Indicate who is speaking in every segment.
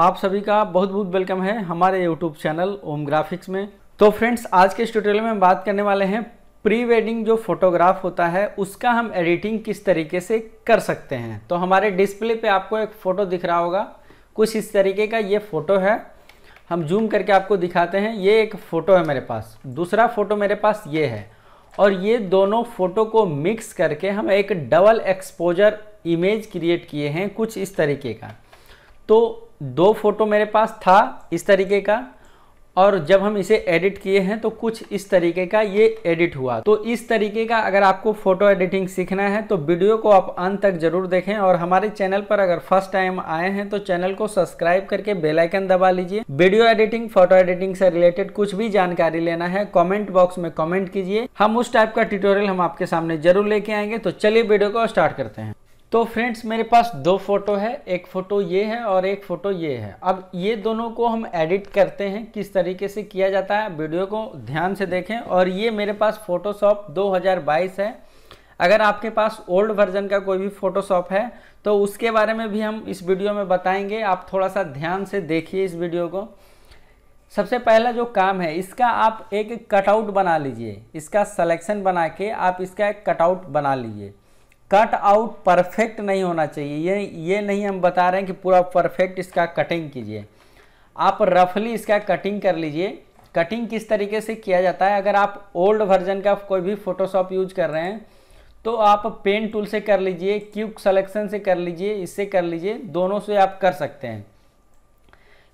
Speaker 1: आप सभी का बहुत बहुत वेलकम है हमारे यूट्यूब चैनल ओम ग्राफिक्स में तो फ्रेंड्स आज के इस ट्यूटोरियल में हम बात करने वाले हैं प्री वेडिंग जो फोटोग्राफ होता है उसका हम एडिटिंग किस तरीके से कर सकते हैं तो हमारे डिस्प्ले पे आपको एक फ़ोटो दिख रहा होगा कुछ इस तरीके का ये फ़ोटो है हम जूम करके आपको दिखाते हैं ये एक फ़ोटो है मेरे पास दूसरा फ़ोटो मेरे पास ये है और ये दोनों फ़ोटो को मिक्स करके हम एक डबल एक्सपोजर इमेज क्रिएट किए हैं कुछ इस तरीके का तो दो फोटो मेरे पास था इस तरीके का और जब हम इसे एडिट किए हैं तो कुछ इस तरीके का ये एडिट हुआ तो इस तरीके का अगर आपको फोटो एडिटिंग सीखना है तो वीडियो को आप अंत तक जरूर देखें और हमारे चैनल पर अगर फर्स्ट टाइम आए हैं तो चैनल को सब्सक्राइब करके बेल आइकन दबा लीजिए वीडियो एडिटिंग फोटो एडिटिंग से रिलेटेड कुछ भी जानकारी लेना है कॉमेंट बॉक्स में कॉमेंट कीजिए हम उस टाइप का ट्यूटोरियल हम आपके सामने जरूर लेके आएंगे तो चलिए वीडियो को स्टार्ट करते हैं तो फ्रेंड्स मेरे पास दो फोटो है एक फ़ोटो ये है और एक फ़ोटो ये है अब ये दोनों को हम एडिट करते हैं किस तरीके से किया जाता है वीडियो को ध्यान से देखें और ये मेरे पास फ़ोटोशॉप 2022 है अगर आपके पास ओल्ड वर्जन का कोई भी फ़ोटोशॉप है तो उसके बारे में भी हम इस वीडियो में बताएंगे आप थोड़ा सा ध्यान से देखिए इस वीडियो को सबसे पहला जो काम है इसका आप एक कटआउट बना लीजिए इसका सलेक्शन बना के आप इसका एक कटआउट बना लीजिए कट आउट परफेक्ट नहीं होना चाहिए ये ये नहीं हम बता रहे हैं कि पूरा परफेक्ट इसका कटिंग कीजिए आप रफली इसका कटिंग कर लीजिए कटिंग किस तरीके से किया जाता है अगर आप ओल्ड वर्जन का कोई भी फोटोशॉप यूज कर रहे हैं तो आप पेन टूल से कर लीजिए क्यूक सलेक्शन से कर लीजिए इससे कर लीजिए दोनों से आप कर सकते हैं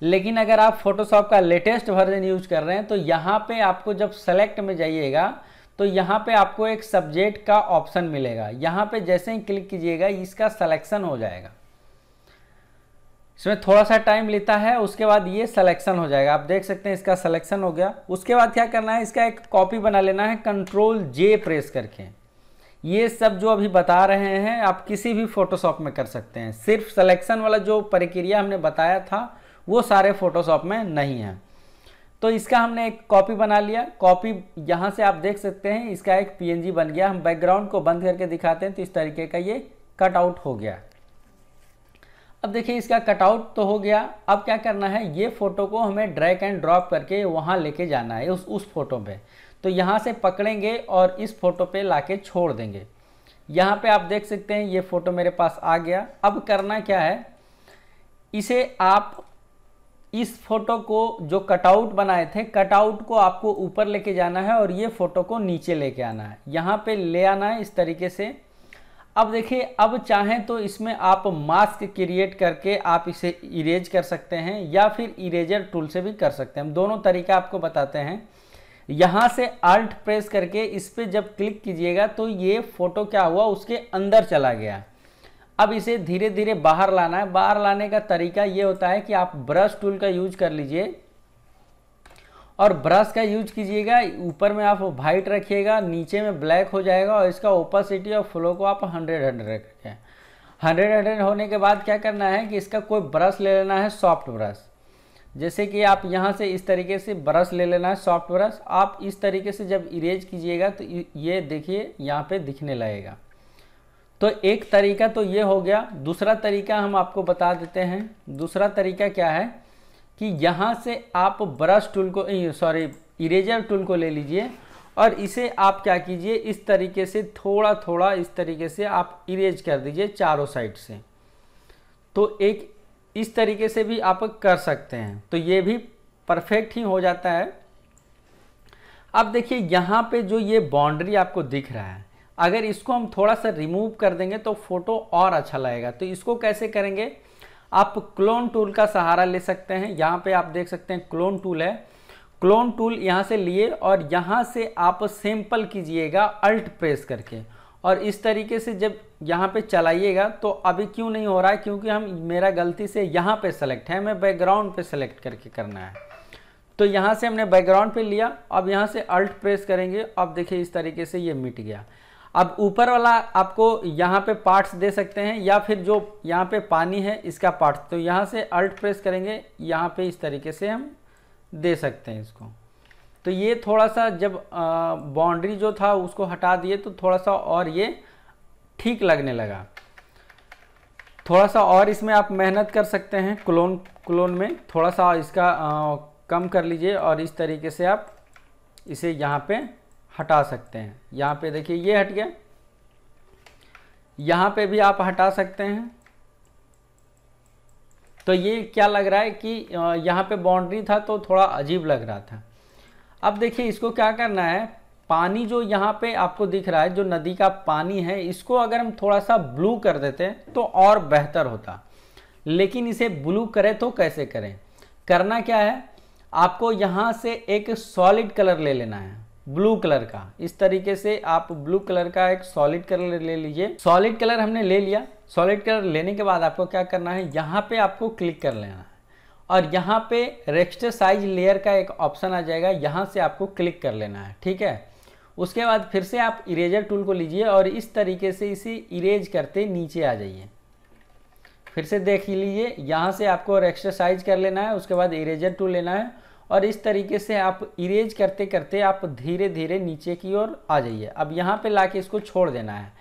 Speaker 1: लेकिन अगर आप फोटोशॉप का लेटेस्ट वर्जन यूज कर रहे हैं तो यहाँ पे आपको जब सेलेक्ट में जाइएगा तो यहाँ पे आपको एक सब्जेक्ट का ऑप्शन मिलेगा यहाँ पे जैसे ही क्लिक कीजिएगा इसका सलेक्शन हो जाएगा इसमें थोड़ा सा टाइम लेता है उसके बाद ये सलेक्शन हो जाएगा आप देख सकते हैं इसका सलेक्शन हो गया उसके बाद क्या करना है इसका एक कॉपी बना लेना है कंट्रोल जे प्रेस करके ये सब जो अभी बता रहे हैं आप किसी भी फोटोशॉप में कर सकते हैं सिर्फ सलेक्शन वाला जो प्रक्रिया हमने बताया था वो सारे फोटोशॉप में नहीं है तो इसका हमने एक कॉपी बना लिया कॉपी यहां से आप देख सकते हैं इसका एक पीएनजी बन गया हम बैकग्राउंड को बंद करके दिखाते हैं तो इस तरीके का ये कटआउट हो गया अब देखिए इसका कटआउट तो हो गया अब क्या करना है ये फ़ोटो को हमें ड्रैग एंड ड्रॉप करके वहां लेके जाना है उस उस फोटो पे तो यहां से पकड़ेंगे और इस फोटो पे लाके छोड़ देंगे यहाँ पे आप देख सकते हैं ये फ़ोटो मेरे पास आ गया अब करना क्या है इसे आप इस फोटो को जो कटआउट बनाए थे कटआउट को आपको ऊपर लेके जाना है और ये फोटो को नीचे लेके आना है यहाँ पे ले आना है इस तरीके से अब देखिए अब चाहें तो इसमें आप मास्क क्रिएट करके आप इसे इरेज कर सकते हैं या फिर इरेजर टूल से भी कर सकते हैं हम दोनों तरीका आपको बताते हैं यहाँ से आल्ट प्रेस करके इस पर जब क्लिक कीजिएगा तो ये फ़ोटो क्या हुआ उसके अंदर चला गया अब इसे धीरे धीरे बाहर लाना है बाहर लाने का तरीका ये होता है कि आप ब्रश टूल का यूज कर लीजिए और ब्रश का यूज कीजिएगा ऊपर में आप वाइट रखिएगा नीचे में ब्लैक हो जाएगा और इसका ओपासिटी और फ्लो को आप हंड्रेड हंड्रेड रखें हंड्रेड हंड्रेड होने के बाद क्या करना है कि इसका कोई ब्रश ले लेना है सॉफ्ट ब्रश जैसे कि आप यहाँ से इस तरीके से ब्रश ले लेना है सॉफ्ट ब्रश आप इस तरीके से जब इरेज कीजिएगा तो ये देखिए यहाँ पे दिखने लगेगा तो एक तरीका तो ये हो गया दूसरा तरीका हम आपको बता देते हैं दूसरा तरीका क्या है कि यहाँ से आप ब्रश टूल को सॉरी इरेजर टूल को ले लीजिए और इसे आप क्या कीजिए इस तरीके से थोड़ा थोड़ा इस तरीके से आप इरेज कर दीजिए चारों साइड से तो एक इस तरीके से भी आप कर सकते हैं तो ये भी परफेक्ट ही हो जाता है अब देखिए यहाँ पे जो ये बाउंड्री आपको दिख रहा है अगर इसको हम थोड़ा सा रिमूव कर देंगे तो फोटो और अच्छा लगेगा तो इसको कैसे करेंगे आप क्लोन टूल का सहारा ले सकते हैं यहाँ पे आप देख सकते हैं क्लोन टूल है क्लोन टूल यहाँ से लिए और यहाँ से आप सैंपल कीजिएगा अल्ट प्रेस करके और इस तरीके से जब यहाँ पे चलाइएगा तो अभी क्यों नहीं हो रहा है क्योंकि हम मेरा गलती से यहाँ पे सेलेक्ट है हमें बैकग्राउंड पे सेलेक्ट करके करना है तो यहाँ से हमने बैकग्राउंड पे लिया अब यहाँ से अल्ट प्रेस करेंगे अब देखिए इस तरीके से ये मिट गया अब ऊपर वाला आपको यहाँ पे पार्ट्स दे सकते हैं या फिर जो यहाँ पे पानी है इसका पार्ट्स तो यहाँ से अल्ट प्रेस करेंगे यहाँ पे इस तरीके से हम दे सकते हैं इसको तो ये थोड़ा सा जब बाउंड्री जो था उसको हटा दिए तो थोड़ा सा और ये ठीक लगने लगा थोड़ा सा और इसमें आप मेहनत कर सकते हैं क्लोन क्लोन में थोड़ा सा इसका आ, कम कर लीजिए और इस तरीके से आप इसे यहाँ पे हटा सकते हैं यहाँ पे देखिए ये हट गया यहाँ पे भी आप हटा सकते हैं तो ये क्या लग रहा है कि यहाँ पे बाउंड्री था तो थोड़ा अजीब लग रहा था अब देखिए इसको क्या करना है पानी जो यहाँ पे आपको दिख रहा है जो नदी का पानी है इसको अगर हम थोड़ा सा ब्लू कर देते हैं तो और बेहतर होता लेकिन इसे ब्लू करें तो कैसे करें करना क्या है आपको यहाँ से एक सॉलिड कलर ले लेना है ब्लू कलर का इस तरीके से आप ब्लू कलर का एक सॉलिड कलर ले लीजिए सॉलिड कलर हमने ले लिया सॉलिड कलर लेने के बाद आपको क्या करना है यहाँ पे आपको क्लिक कर लेना है और यहाँ पे साइज लेयर का एक ऑप्शन आ जाएगा यहाँ से आपको क्लिक कर लेना है ठीक है उसके बाद फिर से आप इरेजर टूल को लीजिए और इस तरीके से इसे इरेज करते नीचे आ जाइए फिर से देख लीजिए यहाँ से आपको और एक्सरसाइज कर लेना है उसके बाद इरेजर टूल लेना है और इस तरीके से आप इरेज करते करते आप धीरे धीरे नीचे की ओर आ जाइए अब यहाँ पे लाके इसको छोड़ देना है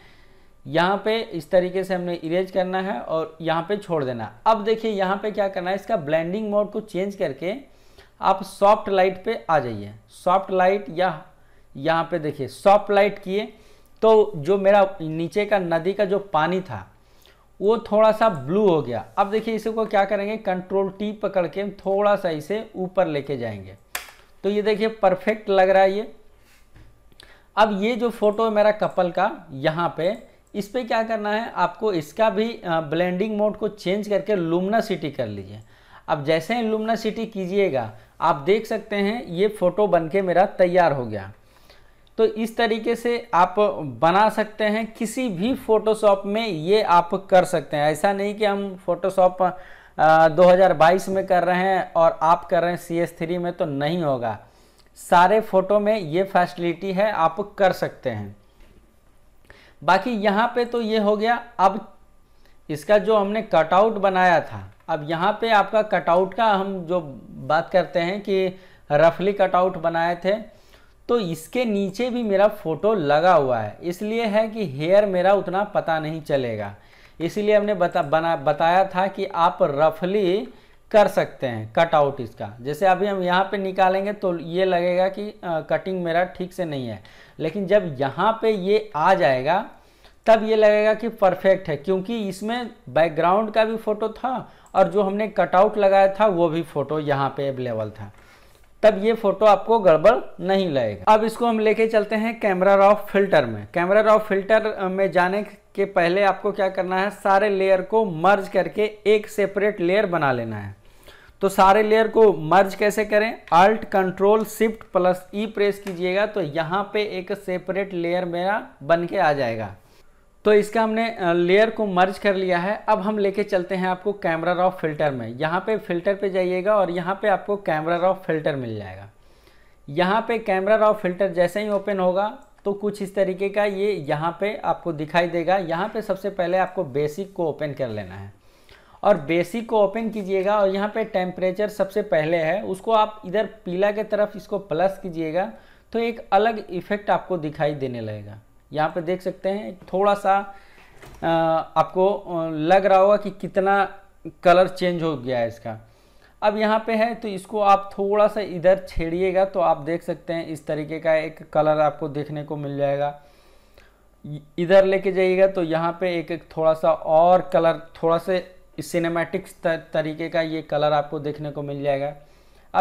Speaker 1: यहाँ पे इस तरीके से हमने इरेज करना है और यहाँ पे छोड़ देना अब देखिए यहाँ पे क्या करना है इसका ब्लेंडिंग मोड को चेंज करके आप सॉफ्ट लाइट पे आ जाइए सॉफ्ट लाइट या यहाँ पे देखिए सॉफ्ट लाइट किए तो जो मेरा नीचे का नदी का जो पानी था वो थोड़ा सा ब्लू हो गया अब देखिए इसको को क्या करेंगे कंट्रोल टी पकड़ के थोड़ा सा इसे ऊपर लेके जाएंगे तो ये देखिए परफेक्ट लग रहा है ये अब ये जो फोटो है मेरा कपल का यहाँ पे इस पर क्या करना है आपको इसका भी ब्लेंडिंग मोड को चेंज करके लुमना सिटी कर लीजिए अब जैसे ही लुमना सिटी कीजिएगा आप देख सकते हैं ये फ़ोटो बनके मेरा तैयार हो गया तो इस तरीके से आप बना सकते हैं किसी भी फोटोशॉप में ये आप कर सकते हैं ऐसा नहीं कि हम फोटोशॉप 2022 में कर रहे हैं और आप कर रहे हैं सी एस थ्री में तो नहीं होगा सारे फोटो में ये फैसिलिटी है आप कर सकते हैं बाकी यहाँ पे तो ये हो गया अब इसका जो हमने कटआउट बनाया था अब यहाँ पे आपका कटआउट का हम जो बात करते हैं कि रफली कटआउट बनाए थे तो इसके नीचे भी मेरा फ़ोटो लगा हुआ है इसलिए है कि हेयर मेरा उतना पता नहीं चलेगा इसीलिए हमने बता बना बताया था कि आप रफली कर सकते हैं कट आउट इसका जैसे अभी हम यहाँ पे निकालेंगे तो ये लगेगा कि आ, कटिंग मेरा ठीक से नहीं है लेकिन जब यहाँ पे ये आ जाएगा तब ये लगेगा कि परफेक्ट है क्योंकि इसमें बैकग्राउंड का भी फ़ोटो था और जो हमने कटआउट लगाया था वो भी फ़ोटो यहाँ पे अवेलेबल था तब ये फोटो आपको गड़बड़ नहीं लगेगा अब इसको हम लेके चलते हैं कैमरा रॉ फिल्टर में कैमरा रॉ फिल्टर में जाने के पहले आपको क्या करना है सारे लेयर को मर्ज करके एक सेपरेट लेयर बना लेना है तो सारे लेयर को मर्ज कैसे करें alt control shift plus E press कीजिएगा तो यहाँ पे एक सेपरेट लेयर मेरा बन के आ जाएगा तो इसका हमने लेयर को मर्ज कर लिया है अब हम लेके चलते हैं आपको कैमरा रॉ फिल्टर में यहाँ पे फिल्टर पे जाइएगा और यहाँ पे आपको कैमरा रॉ फिल्टर मिल जाएगा यहाँ पे कैमरा रॉ फिल्टर जैसे ही ओपन होगा तो कुछ इस तरीके का ये यहाँ पे आपको दिखाई देगा यहाँ पे सबसे पहले आपको बेसिक को ओपन कर लेना है और बेसिक को ओपन कीजिएगा और यहाँ पर टेम्परेचर सबसे पहले है उसको आप इधर पीला के तरफ इसको प्लस कीजिएगा तो एक अलग इफेक्ट आपको दिखाई देने लगेगा यहाँ पे देख सकते हैं थोड़ा सा आपको लग रहा होगा कि कितना कलर चेंज हो गया है इसका अब यहाँ पे है तो इसको आप थोड़ा सा इधर छेड़िएगा तो आप देख सकते हैं इस तरीके का एक कलर आपको देखने को मिल जाएगा इधर लेके जाइएगा तो यहाँ पे एक एक थोड़ा सा और कलर थोड़ा से सिनेमैटिक तरीके का ये कलर आपको देखने को मिल जाएगा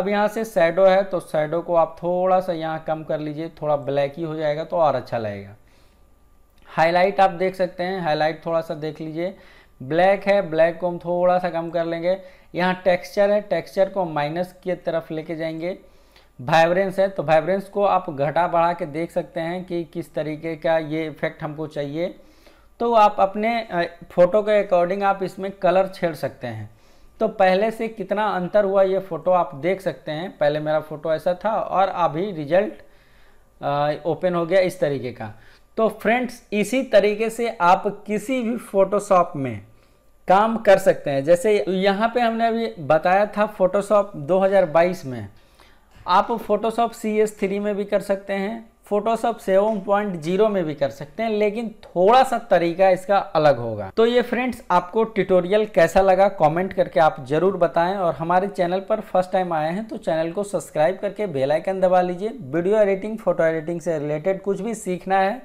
Speaker 1: अब यहाँ से सैडो है तो सैडो को आप थोड़ा सा यहाँ कम कर लीजिए थोड़ा ब्लैक ही हो जाएगा तो और अच्छा लगेगा हाईलाइट आप देख सकते हैं हाईलाइट थोड़ा सा देख लीजिए ब्लैक है ब्लैक को हम थोड़ा सा कम कर लेंगे यहाँ टेक्सचर है टेक्सचर को माइनस की तरफ लेके जाएंगे वाइब्रेंस है तो वाइब्रेंस को आप घटा बढ़ा के देख सकते हैं कि किस तरीके का ये इफेक्ट हमको चाहिए तो आप अपने फ़ोटो के अकॉर्डिंग आप इसमें कलर छेड़ सकते हैं तो पहले से कितना अंतर हुआ ये फ़ोटो आप देख सकते हैं पहले मेरा फ़ोटो ऐसा था और अभी रिजल्ट ओपन हो गया इस तरीके का तो फ्रेंड्स इसी तरीके से आप किसी भी फोटोशॉप में काम कर सकते हैं जैसे यहाँ पे हमने अभी बताया था फोटोशॉप 2022 में आप फोटोशॉप सी एस थ्री में भी कर सकते हैं फोटोशॉप सेवन पॉइंट जीरो में भी कर सकते हैं लेकिन थोड़ा सा तरीका इसका अलग होगा तो ये फ्रेंड्स आपको ट्यूटोरियल कैसा लगा कमेंट करके आप ज़रूर बताएं और हमारे चैनल पर फर्स्ट टाइम आए हैं तो चैनल को सब्सक्राइब करके बेल आइकन दबा लीजिए वीडियो एडिटिंग फोटो एडिटिंग से रिलेटेड कुछ भी सीखना है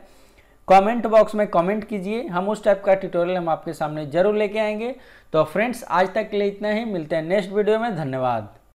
Speaker 1: कमेंट बॉक्स में कमेंट कीजिए हम उस टाइप का ट्यूटोरियल हम आपके सामने जरूर लेके आएंगे तो फ्रेंड्स आज तक के लिए इतना ही मिलते हैं नेक्स्ट वीडियो में धन्यवाद